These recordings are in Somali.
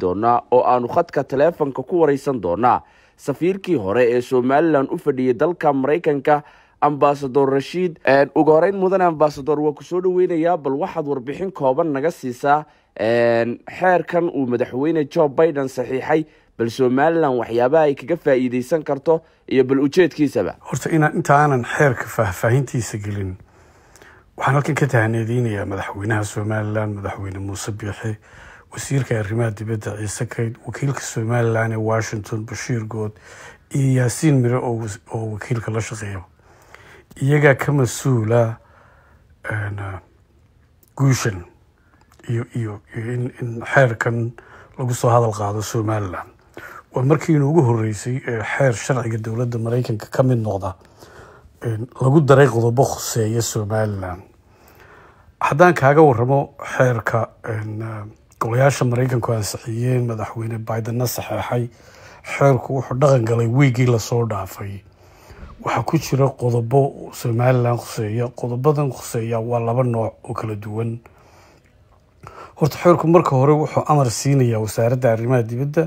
doonaa oo aanu khadka taleefanka ku wareysan doonaa safiirkii hore ee somalilan u fadhiyey dalka maraykanka ambasador rashiid ugu horeyn mudane ambasador waa kusoo soo dhaweynayaa bal waxaad warbixin kooban naga siisaa xeerkan uu madaxweyne jo biden saxiixay bal somalilan waxyaabaha ay kaga faa'iideysan karto iyo bal ujeedkiisaba horta inaan intaanan xeerka faahfaahintiisa gelin waxaan halkan ka tahneedeynayaa madaxweynaha somalilan madaxweyne muuse biixe wasiirka arrimaha dibadda ciise kayd wakiilka somalilan ee washington bashiir good iyo yaasiin mire oo wakiilka la shaqeeya iyagaa ka mas-uula guushan iyo iyo iyo in in xeerkan lagu soo hadal qaado somalilan waa markii inuugu horeysay xeer sharciga dowladda maraykanka ka mid noqda lagu daray qodobo khuseeya somalilan haddaan kaaga waramo xeerka golayaasha maraykanku ansixiyeen madaxweyne bidenna saxeexay xeerku wuxuu dhaqan galay wiigii lasoo dhaafay waxaa ku jira qodobo somalilan khuseeya qodobadan khuseeya waa laba nooc oo kala duwan horta xeerku marka hore wuxuu amar siinayaa wasaaradda arrimaha dibadda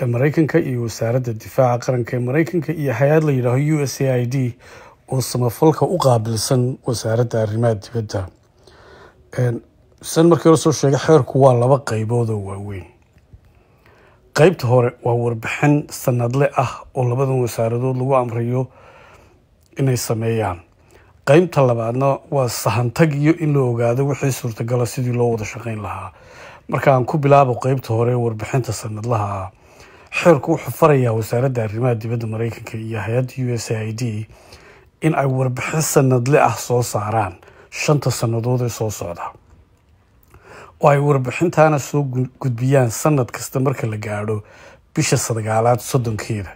ee maraykanka iyo wasaaradda difaaca qaranka ee maraykanka iyo hay-ad la yidhaaho u s a i d oo samafalka u qaabilsan wasaaradda arrimaha dibadda san markii hore soo sheegay xeerku waa laba qeyboodoo waaweyn qeybta hore waa warbixin sanadle ah oo labadan wasaaradood lagu amrayo inay sameeyaan qeybta labaadna waa sahantag iyo in la ogaado wixii suurtagala sidii loo wada shaqeyn lahaa marka aan ku bilaabo qeybta hore warbixinta sanadlaha xeerku wuxuu farayaa wasaaradda arrimaha dibadda mareykanka iyo hay-adda u s i d in ay warbixin sanadle ah soo saaraan shanta sannadood ee soo socda oo ay warbixintaana soo gudbiyaan sanad kasta marka la gaadho bisha sagaalaad soddonkeeda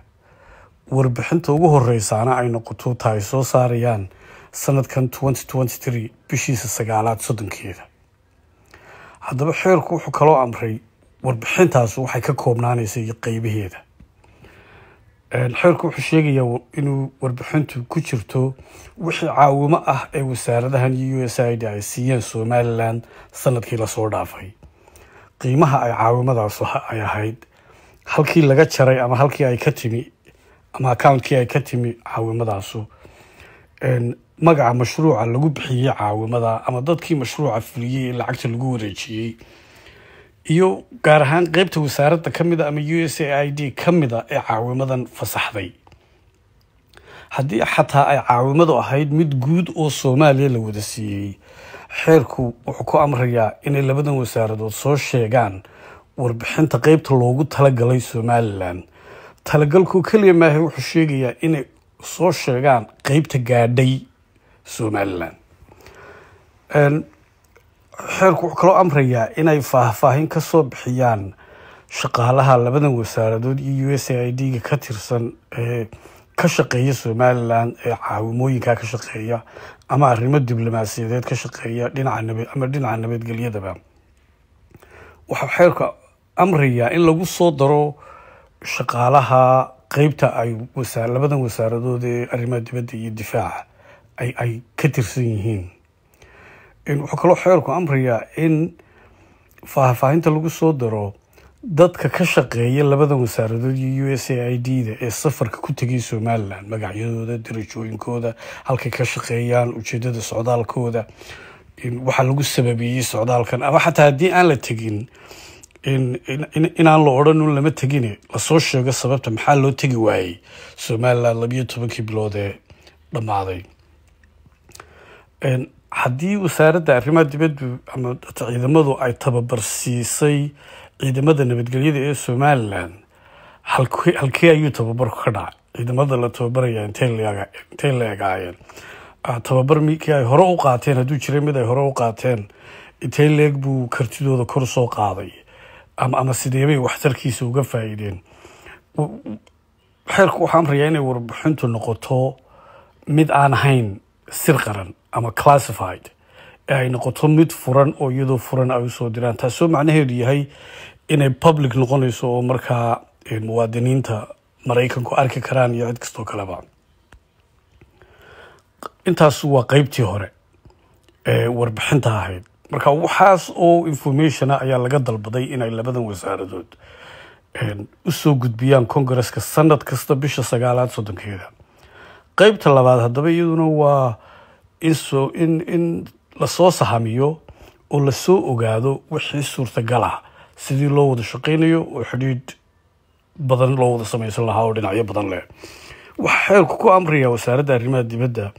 warbixinta ugu horeysaana ay noqoto ta ay soo saarayaan sanadkan bishiisa sagaalaad soddonkeeda haddaba xeerku wuxuu kaloo amray warbixintaas waxay ka koobnaanaysay qeybaheeda Eh, xeerku wuxuu sheegayaa inuu warbixintu ku jirto wixii caawimo ah ee wasaaradahan u s i d ay siiyeen somalilan sanadkii lasoo dhaafay qiimaha ay caawimadaas ay ahayd halkii laga jaray ama halkii ay ka timi ama accountkii ay ka timi caawimadaasu magaca mashruuca lagu bixiyey caawimada ama dadkii mashruuca fuliyey ee lacagta lagu wareejiyey iyo gaar ahaan qeybta wasaaradda ka mida ah ama u s a i d ka mida ah ee caawimadan fasaxday haddii xataa ay caawimadu ahayd mid guud oo soomaaliya la wada siiyey xeerku wuxuu ku amrayaa inay labadan wasaaradood soo sheegaan warbixinta qeybta loogu talagalay somalilan talagalku keliya maahe wuxuu sheegayaa inay soo sheegaan qeybta gaadhay somalilan xeerku wuxuu kaloo amrayaa inay faahfaahin kasoo bixiyaan shaqaalaha labadan wasaaradood iyo u s a i d ga ka tirsan ee ka shaqeeya somalilan ee caawimooyinkaa ka shaqeeya ama arrimo diblomaasiyadeed ka shaqeeya dhinaca ama dhinaca nabadgelyadaba waxaa xeerku amrayaa in lagu soo daro shaqaalaha qeybta ay labadan wasaaradood ee arrimaha dibadda iyo difaaca ay ka tirsan yihiin wuxuu kaloo xeelku amrayaa in faahfaahinta lagu soo daro dadka ka shaqeeya labadan wasaaradood iyo u s a i d da ee safarka ku tegay somaliland magacyadooda darajooyinkooda halkay ka shaqeeyaan ujeedada socdaalkooda waxaa lagu sababeeyey socdaalkan ama xataa haddii aan la tegin inaan la odhanun lama tegine lasoo sheego sababta maxaa loo tegi waayey somalilan labiyo tobankii bilood ee dhammaaday haddii wasaaradda arrimaha dibaddu ama ciidamadu ay tababar siisay ciidamada nabadgelyada ee somalilan halkee ayuu tababarku ka dhacay ciidamada la tababaraya intay la egaayeen ah, tababar mikii ay hore u qaateen hadduu jiray mid ay hore u qaateen intey leeg buu kartidooda kor soo qaaday ama sideebay waxtarkiisa uga faa'iideen xeerku waxaan rayaa inay warbixintu noqoto mid aan ahayn sir qaran ama classified ee ay noqoto mid furan oo iyadoo furan ay usoo diraan taasoo macnaheedu yahay inay public noqonayso oo markaa eh, muwaadiniinta maraykanku arki karaan iyo cid kastoo kaleba intaas waa qeybtii hore ee eh, warbixinta ahayd marka waxaas oo informationa ah ayaa laga dalbaday inay labadan wasaaradood eh, usoo gudbiyaan congresska sanad kasta bisha sagaalaad soddonkeeda qeybta labaad haddaba iyaduna waa in in lasoo sahamiyo oo lasoo ogaado wixii suurtagal ah sidii loo wada shaqaynayo oo xidhiid badan loo wada samaysan lahaa oo dhinacyo badan leh waxaa xeelka ku amraya wasaaradda arrimaha dibadda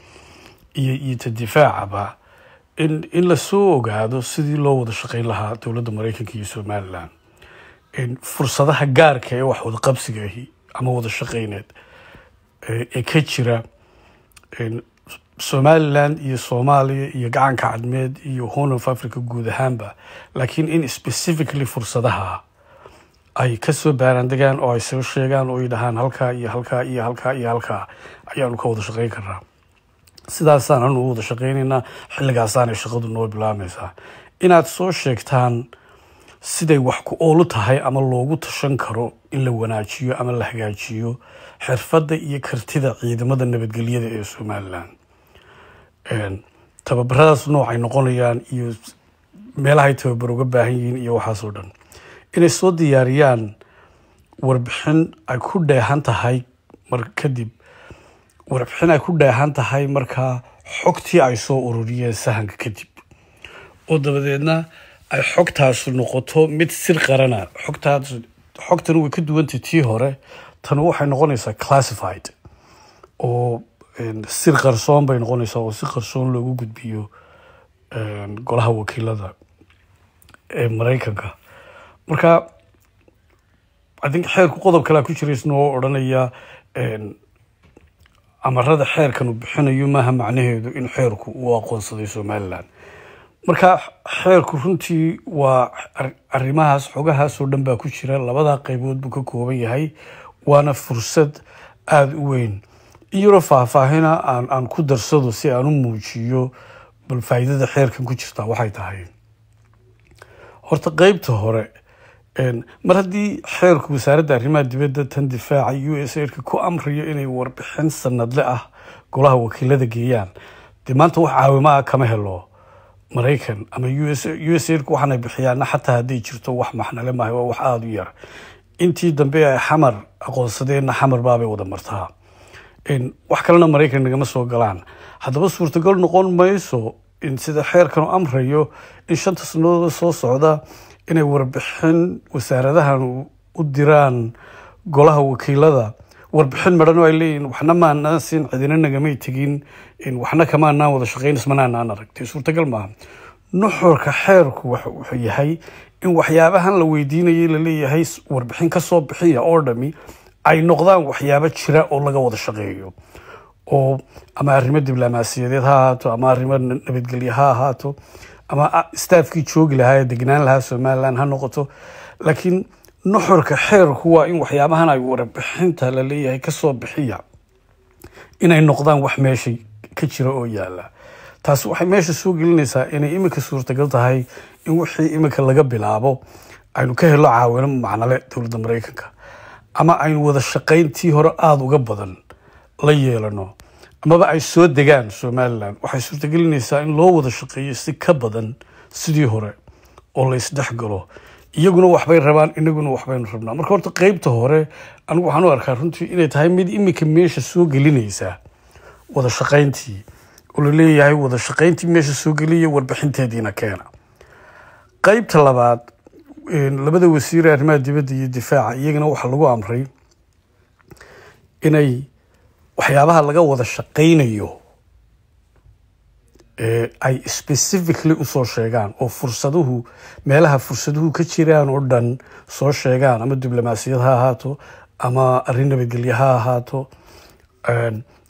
iyo iyo ta difaacaba in in lasoo ogaado sidii loo wada shaqayn lahaa dowladda maraykanka iyo somalilan fursadaha gaarka ee wax wadaqabsiga ahi ama wada shaqayneed eh, ee ka jira somalilan iyo soomaaliya iyo gacanka cadmeed iyo horn of africa guud ahaanba laakiin in specifically fursadaha ay kasoo baaraandegaan oo ay soo sheegaan oo ay dhahaan halkaa iyo halkaa iyo halkaa iyo halkaa ayaanu ka wada shaqeyn karnaa sidaasaan anu wada shaqeynaynaa xilligaasaanay shaqadu noo bilaabmaysaa inaad soo sheegtaan siday wax ku oolu tahay ama loogu tashan karo in la wanaajiyo ama la hagaajiyo xirfadda iyo kartida ciidamada nabadgelyada ee somalilan tababaradaas noocay noqonayaan iyo meelahay tababar uga baahan yihiin iyo waxaasoo dhan inay soo diyaariyaan warbixin ay ku dheehan tahay mar kadib warbixin ay ku dheehan tahay markaa xogtii ay soo ururiyeen sahanka kadib oo dabadeedna ay xogtaasu noqoto mid sir qarana xogtaas xogtanu way ka duwantay tii hore tanu waxay noqonaysaa classified oo sir qarsoon bay noqonaysaa oo si qarsoon loogu gudbiyo eh, golaha wakiilada ee maraykanka marka adink xeerku qodob kalea ku jira oo odhanaya eh, amarada xeerkanu bixinayo maaha macnaheedu in xeerku uu aqoonsaday somalilan marka xeerku runtii waa arrimahaas oo dhan baa ku jira labadaa qeybood buu ka kooban yahay waana fursad aada u weyn iyadoo faahfaahina aan ku darsado si aan u muujiyo bal faa'iidada xeerkan ku jirtaa waxay tahay horta qeybta hore mar haddii xeerku wasaaradda arrimaha dibadda tan difaaca u s aidka ku amriyo inay warbixin sanadle ah golaha wakiilada geeyaan dee maanta wax caawimaa ah kama helo maraykan ama u s aidka waxaanay bixiyaana xataa hadday jirto wax maxnale maaha waa wax aada u yar intii dambe ay xamar aqoonsadeenna xamar baabay wada martaa wax kalena maraykan nagama soo galaan haddaba suurtagal noqon mayso sida xeerkan u amrayo in shanta sanadood soo socda inay warbixin wasaaradahan u diraan golaha wakiilada warbixin marano ay leeyihin waxna maanaan cidina nagamay tegin waxna kamaanaan wada shaqeyn ismanaanaan aragtay suurtagal maaha nuxurka xeerku wuxuu yahay in waxyaabahan la weydiinayay laleeyahay warbixin kasoo bixiya oo dhami ay noqdaan waxyaabo jira oo laga wada shaqeeyo oo ama arrimo diblomaasiyadeed ha ahaato ama arrimo nabadgelye ha ahaato ama staafkii joogi lahaa degnaan lahaa somalilan ha noqoto laakiin nuxurka xeerku waa in waxyaabahan ay warabixinta laleeyahay kasoo bixiya inay noqdaan wax meesha ka jira oo yaala taas waxay meesha soo gelinaysaa inay iminka suurtagal tahay in wixii iminka laga bilaabo aynu ka helo caawino macnale dowladda maraykanka ama aynu wada shaqayntii hore aada uga badan la yeelano amaba ay soo degaan somalilan waxay suurtagelinaysaa in loo wada shaqeeyo si ka badan sidii hore oo la isdhexgalo iyaguna waxbay rabaan inaguna waxbaynu rabnaa marka horta qeybta hore anigu waxaan u arkaa runtii inay tahay mid iminka meesha soo gelinaysa wada shaqayntii oo laleeyahay wada shaqayntii meesha soo geliya warbixinteediina keena qeybta labaad labada wasiire arrimaha dibadda iyo difaaca iyagana waxaa lagu amray inay waxyaabaha laga wada shaqaynayo ay specifically usoo sheegaan oo fursaduhu meelaha fursaduhu ka jiraan oo dhan soo sheegaan ama diblomaasiyad ha ahaato ama arrin nabadgelye ha ahaato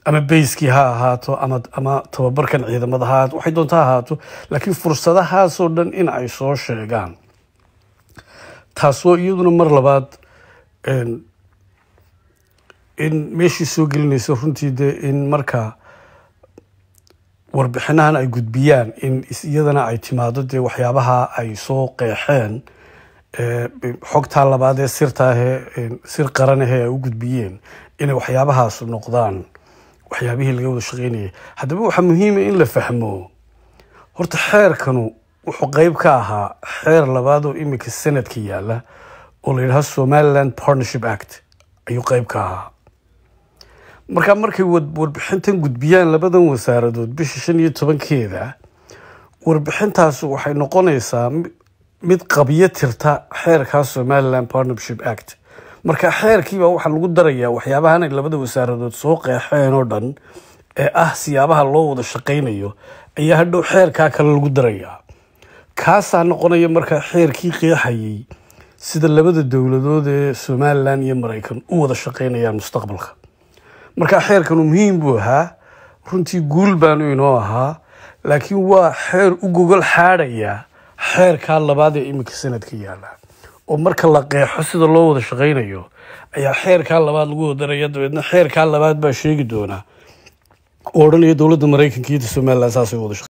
ama bayskii ha ahaato ama tababarkan ciidamada ha ahaato waxay doonta ha ahaato laakiin fursadahaasoo dhan in ay soo sheegaan taasoo iyaduna mar labaad in meeshii soo gelinayso runtii dee in marka warbixinahan ay gudbiyaan in iyadana ay timaado dee waxyaabaha ay soo qeexeen xogtaa labaadee sirtaahe sir qaranahe ay u gudbiyeen inay waxyaabahaas noqdaan waxyaabihii laga wada shaqeynayay haddaba waxaa muhiima ah in la fahmo horta xeerkanu wuxuu qeyb ka ahaa xeer labaadoo iminka sanadka yaala oo la yidhaha somaliland partnership act ayuu qeyb ka ahaa markaa markay warbixintan gudbiyaan labadan wasaaradood bisha shan iyo tobankeeda warbixintaas waxay noqonaysaa mid qabyo tirta xeerkaa somaliland partnership act marka xeerkiiba waxaa lagu darayaa waxyaabahan ay labada wasaaradood soo qeexeen oo dhan ee ah siyaabaha loo wada shaqaynayo ayaa hadhow xeerkaa kale lagu darayaa kaasaa noqonaya markaa xeerkii qeexayay sida labada dowladood ee somalilan iyo maraykan u wada shaqaynayaan mustaqbalka markaa xeerkanu muhiim buu ahaa runtii guul baanu inoo ahaa laakiin waa xeer u gogol xaadhaya xeerkaa labaad ee iminka sanadka yaala oo marka la qeexo sida loo wada shaqaynayo ayaa xeerkaa labaad lagu wadaraya dabeedna xeerkaa labaad baa sheegi doonaa oo odhanaya dowladda maraykanka iyo somalilan saasay wada